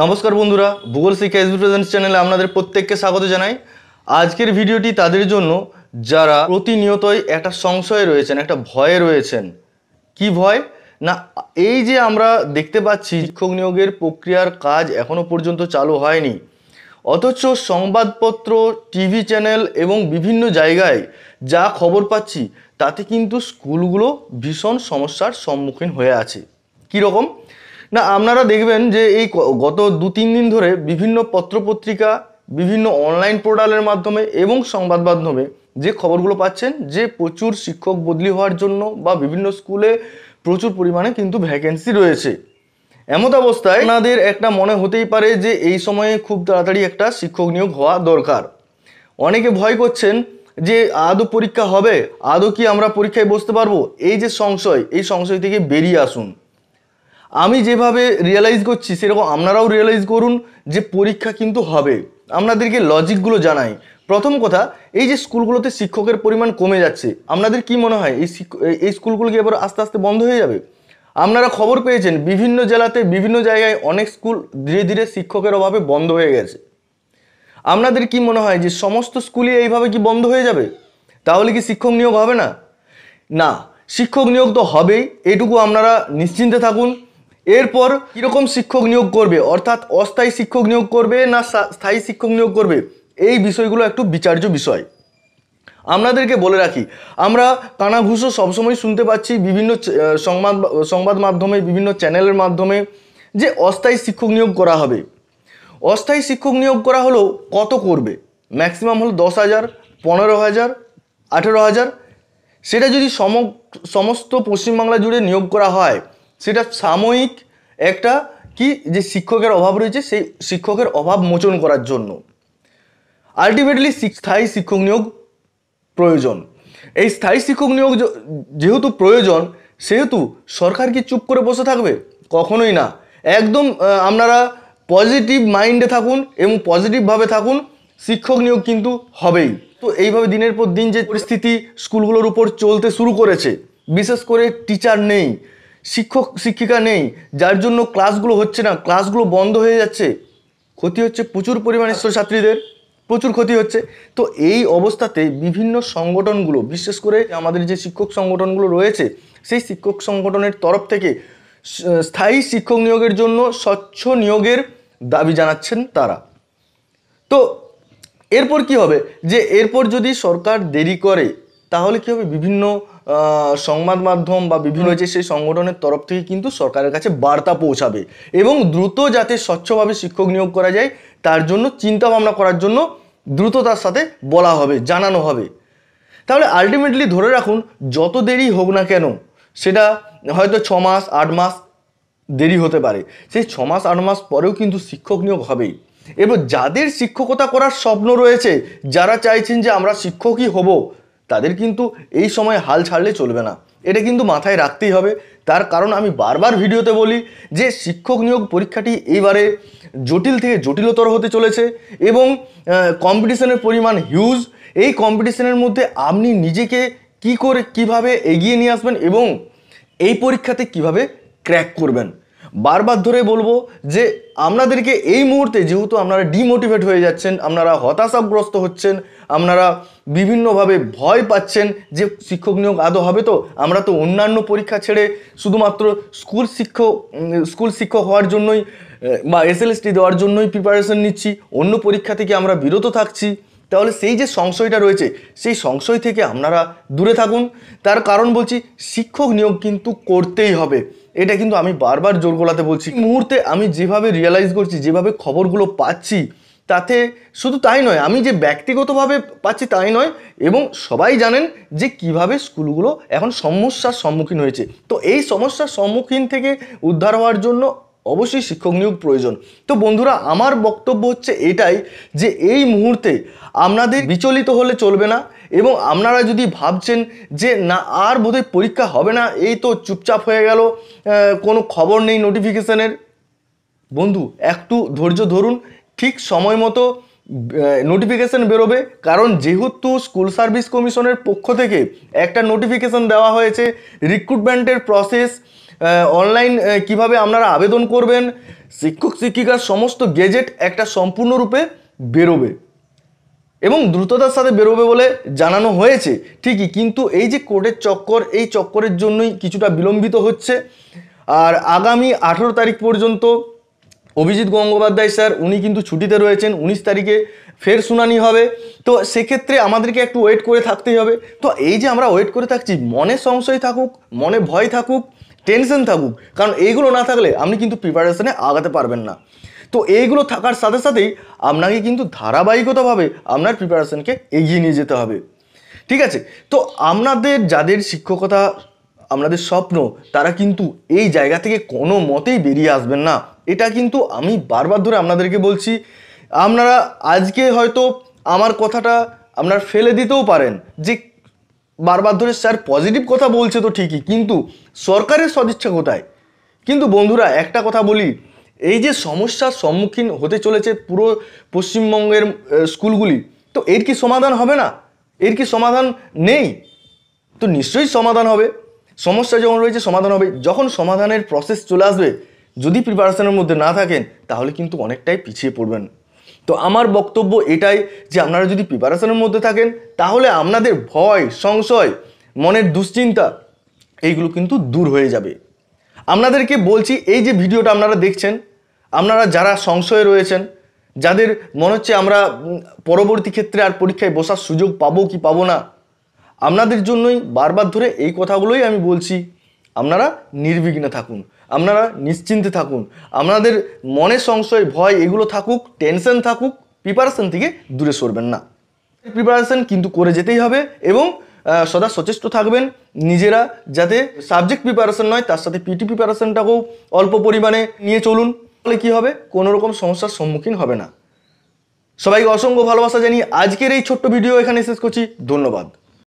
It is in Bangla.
নমস্কার বন্ধুরা ভূগোল শিক্ষা এসবি চ্যানেলে আপনাদের প্রত্যেককে স্বাগত জানাই আজকের ভিডিওটি তাদের জন্য যারা প্রতিনিয়তই একটা সংশয়ে রয়েছেন একটা ভয়ে রয়েছেন কি ভয় না এই যে আমরা দেখতে পাচ্ছি শিক্ষক নিয়োগের প্রক্রিয়ার কাজ এখনও পর্যন্ত চালু হয়নি অথচ সংবাদপত্র টিভি চ্যানেল এবং বিভিন্ন জায়গায় যা খবর পাচ্ছি তাতে কিন্তু স্কুলগুলো ভীষণ সমস্যার সম্মুখীন হয়ে আছে কীরকম না আপনারা দেখবেন যে এই গত দু তিন দিন ধরে বিভিন্ন পত্রপত্রিকা বিভিন্ন অনলাইন পোর্টালের মাধ্যমে এবং সংবাদ মাধ্যমে যে খবরগুলো পাচ্ছেন যে প্রচুর শিক্ষক বদলি হওয়ার জন্য বা বিভিন্ন স্কুলে প্রচুর পরিমাণে কিন্তু ভ্যাকেন্সি রয়েছে এমত অবস্থায় আপনাদের একটা মনে হতেই পারে যে এই সময়ে খুব তাড়াতাড়ি একটা শিক্ষক নিয়োগ হওয়া দরকার অনেকে ভয় করছেন যে আদৌ পরীক্ষা হবে আদৌ কি আমরা পরীক্ষায় বসতে পারবো এই যে সংশয় এই সংশয় থেকে বেরিয়ে আসুন আমি যেভাবে রিয়েলাইজ করছি সেরকম আপনারাও রিয়েলাইজ করুন যে পরীক্ষা কিন্তু হবে আপনাদেরকে লজিকগুলো জানাই প্রথম কথা এই যে স্কুলগুলোতে শিক্ষকের পরিমাণ কমে যাচ্ছে আপনাদের কি মনে হয় এই এই স্কুলগুলো কি এবার আস্তে আস্তে বন্ধ হয়ে যাবে আপনারা খবর পেয়েছেন বিভিন্ন জেলাতে বিভিন্ন জায়গায় অনেক স্কুল ধীরে ধীরে শিক্ষকের অভাবে বন্ধ হয়ে গেছে আপনাদের কি মনে হয় যে সমস্ত স্কুলই এইভাবে কি বন্ধ হয়ে যাবে তাহলে কি শিক্ষক নিয়োগ হবে না না শিক্ষক নিয়োগ তো হবেই এটুকু আপনারা নিশ্চিন্তে থাকুন এরপর কীরকম শিক্ষক নিয়োগ করবে অর্থাৎ অস্থায়ী শিক্ষক নিয়োগ করবে না স্থায়ী শিক্ষক নিয়োগ করবে এই বিষয়গুলো একটু বিচার্য বিষয় আপনাদেরকে বলে রাখি আমরা কানাঘুষো সবসময় শুনতে পাচ্ছি বিভিন্ন সংবাদ সংবাদ মাধ্যমে বিভিন্ন চ্যানেলের মাধ্যমে যে অস্থায়ী শিক্ষক নিয়োগ করা হবে অস্থায়ী শিক্ষক নিয়োগ করা হলো কত করবে ম্যাক্সিমাম হলো দশ হাজার পনেরো হাজার আঠেরো হাজার সেটা যদি সম সমস্ত পশ্চিমবাংলা জুড়ে নিয়োগ করা হয় সেটা সাময়িক একটা কি যে শিক্ষকের অভাব রয়েছে সেই শিক্ষকের অভাব মোচন করার জন্য আলটিমেটলি স্থায়ী শিক্ষক নিয়োগ প্রয়োজন এই স্থায়ী শিক্ষক নিয়োগ যেহেতু প্রয়োজন সেহেতু সরকার কি চুপ করে বসে থাকবে কখনোই না একদম আপনারা পজিটিভ মাইন্ডে থাকুন এবং পজিটিভভাবে থাকুন শিক্ষক নিয়োগ কিন্তু হবেই তো এইভাবে দিনের পর দিন যে পরিস্থিতি স্কুলগুলোর উপর চলতে শুরু করেছে বিশেষ করে টিচার নেই শিক্ষক শিক্ষিকা নেই যার জন্য ক্লাসগুলো হচ্ছে না ক্লাসগুলো বন্ধ হয়ে যাচ্ছে ক্ষতি হচ্ছে প্রচুর পরিমাণে ছাত্রীদের প্রচুর ক্ষতি হচ্ছে তো এই অবস্থাতে বিভিন্ন সংগঠনগুলো বিশেষ করে আমাদের যে শিক্ষক সংগঠনগুলো রয়েছে সেই শিক্ষক সংগঠনের তরফ থেকে স্থায়ী শিক্ষক নিয়োগের জন্য স্বচ্ছ নিয়োগের দাবি জানাচ্ছেন তারা তো এরপর কি হবে যে এরপর যদি সরকার দেরি করে তাহলে কি হবে বিভিন্ন সংবাদ মাধ্যম বা বিভিন্ন যে সেই সংগঠনের তরফ থেকে কিন্তু সরকারের কাছে বার্তা পৌঁছাবে এবং দ্রুত যাতে স্বচ্ছভাবে শিক্ষক নিয়োগ করা যায় তার জন্য চিন্তা ভাবনা করার জন্য দ্রুততার সাথে বলা হবে জানানো হবে তাহলে আলটিমেটলি ধরে রাখুন যত দেরি হোক না কেন সেটা হয়তো ছ মাস আট মাস দেরি হতে পারে সেই ছ মাস আট মাস পরেও কিন্তু শিক্ষক নিয়োগ হবেই এবং যাদের শিক্ষকতা করার স্বপ্ন রয়েছে যারা চাইছেন যে আমরা শিক্ষকই হব তাদের কিন্তু এই সময় হাল ছাড়লে চলবে না এটা কিন্তু মাথায় রাখতেই হবে তার কারণ আমি বারবার ভিডিওতে বলি যে শিক্ষক নিয়োগ পরীক্ষাটি এইবারে জটিল থেকে জটিলতর হতে চলেছে এবং কম্পিটিশনের পরিমাণ হিউজ এই কম্পিটিশনের মধ্যে আপনি নিজেকে কি করে কিভাবে এগিয়ে নিয়ে আসবেন এবং এই পরীক্ষাতে কিভাবে ক্র্যাক করবেন বারবার ধরে বলবো যে আপনাদেরকে এই মুহূর্তে যেহেতু আপনারা ডিমোটিভেট হয়ে যাচ্ছেন আপনারা হতাশাগ্রস্ত হচ্ছেন আপনারা বিভিন্নভাবে ভয় পাচ্ছেন যে শিক্ষক নিয়োগ আদৌ হবে তো আমরা তো অন্যান্য পরীক্ষা ছেড়ে শুধুমাত্র স্কুল শিক্ষক স্কুল শিক্ষক হওয়ার জন্যই বা এসএলএসটি দেওয়ার জন্যই প্রিপারেশন নিচ্ছি অন্য পরীক্ষা থেকে আমরা বিরত থাকছি তাহলে সেই যে সংশয়টা রয়েছে সেই সংশয় থেকে আপনারা দূরে থাকুন তার কারণ বলছি শিক্ষক নিয়োগ কিন্তু করতেই হবে এটা কিন্তু আমি বারবার জোর গোলাতে বলছি মুহূর্তে আমি যেভাবে রিয়েলাইজ করছি যেভাবে খবরগুলো পাচ্ছি তাতে শুধু তাই নয় আমি যে ব্যক্তিগতভাবে পাচ্ছি তাই নয় এবং সবাই জানেন যে কিভাবে স্কুলগুলো এখন সমস্যার সম্মুখীন হয়েছে তো এই সমস্যার সম্মুখীন থেকে উদ্ধার হওয়ার জন্য অবশ্যই শিক্ষক নিয়োগ প্রয়োজন তো বন্ধুরা আমার বক্তব্য হচ্ছে এটাই যে এই মুহূর্তে আপনাদের বিচলিত হলে চলবে না এবং আপনারা যদি ভাবছেন যে না আর বোধহয় পরীক্ষা হবে না এই তো চুপচাপ হয়ে গেল কোনো খবর নেই নোটিফিকেশানের বন্ধু একটু ধৈর্য ধরুন ঠিক সময় মতো নোটিফিকেশান বেরোবে কারণ যেহেতু স্কুল সার্ভিস কমিশনের পক্ষ থেকে একটা নোটিফিকেশান দেওয়া হয়েছে রিক্রুটমেন্টের প্রসেস অনলাইন কিভাবে আপনারা আবেদন করবেন শিক্ষক শিক্ষিকার সমস্ত গেজেট একটা সম্পূর্ণরূপে বেরোবে এবং দ্রুততার সাথে বেরোবে বলে জানানো হয়েছে ঠিকই কিন্তু এই যে কোর্টের চক্কর এই চক্করের জন্যই কিছুটা বিলম্বিত হচ্ছে আর আগামী আঠেরো তারিখ পর্যন্ত অভিজিৎ গঙ্গোপাধ্যায় স্যার উনি কিন্তু ছুটিতে রয়েছেন উনিশ তারিখে ফের শুনানি হবে তো সেক্ষেত্রে আমাদেরকে একটু ওয়েট করে থাকতেই হবে তো এই যে আমরা ওয়েট করে থাকছি মনে সংশয় থাকুক মনে ভয় থাকুক টেনশন থাকুক কারণ এইগুলো না থাকলে আপনি কিন্তু প্রিপারেশনে আগাতে পারবেন না তো এইগুলো থাকার সাথে সাথেই আপনাকে কিন্তু ধারাবাহিকতাভাবে আপনার প্রিপারেশনকে এগিয়ে নিয়ে যেতে হবে ঠিক আছে তো আপনাদের যাদের শিক্ষকতা আপনাদের স্বপ্ন তারা কিন্তু এই জায়গা থেকে কোনো মতেই বেরিয়ে আসবেন না এটা কিন্তু আমি বারবার ধরে আপনাদেরকে বলছি আপনারা আজকে হয়তো আমার কথাটা আপনার ফেলে দিতেও পারেন যে বারবার ধরে স্যার পজিটিভ কথা বলছে তো ঠিকই কিন্তু সরকারের সদিচ্ছা কোথায় কিন্তু বন্ধুরা একটা কথা বলি এই যে সমস্যার সম্মুখীন হতে চলেছে পুরো পশ্চিমবঙ্গের স্কুলগুলি তো এর কি সমাধান হবে না এর কি সমাধান নেই তো নিশ্চয়ই সমাধান হবে সমস্যা যখন রয়েছে সমাধান হবে যখন সমাধানের প্রসেস চলে আসবে যদি প্রিপারেশনের মধ্যে না থাকেন তাহলে কিন্তু অনেকটাই পিছিয়ে পড়বেন তো আমার বক্তব্য এটাই যে আপনারা যদি প্রিপারেশনের মধ্যে থাকেন তাহলে আপনাদের ভয় সংশয় মনের দুশ্চিন্তা এইগুলো কিন্তু দূর হয়ে যাবে আপনাদেরকে বলছি এই যে ভিডিওটা আপনারা দেখছেন আপনারা যারা সংশয়ে রয়েছেন যাদের মনে হচ্ছে আমরা পরবর্তী ক্ষেত্রে আর পরীক্ষায় বসার সুযোগ পাবো কি পাবো না আপনাদের জন্যই বারবার ধরে এই কথাগুলোই আমি বলছি আপনারা নির্বিঘ্নে থাকুন আপনারা নিশ্চিন্তে থাকুন আপনাদের মনে সংশয় ভয় এগুলো থাকুক টেনশন থাকুক প্রিপারেশন থেকে দূরে সরবেন না প্রিপারেশন কিন্তু করে যেতেই হবে এবং সদা সচেষ্ট থাকবেন নিজেরা যাতে সাবজেক্ট প্রিপারেশন নয় তার সাথে পিটি প্রিপারেশানটাকেও অল্প পরিমাণে নিয়ে চলুন তাহলে কী হবে কোনো রকম সমস্যার সম্মুখীন হবে না সবাইকে অসংখ্য ভালোবাসা জানিয়ে আজকের এই ছোট্ট ভিডিও এখানে শেষ করছি ধন্যবাদ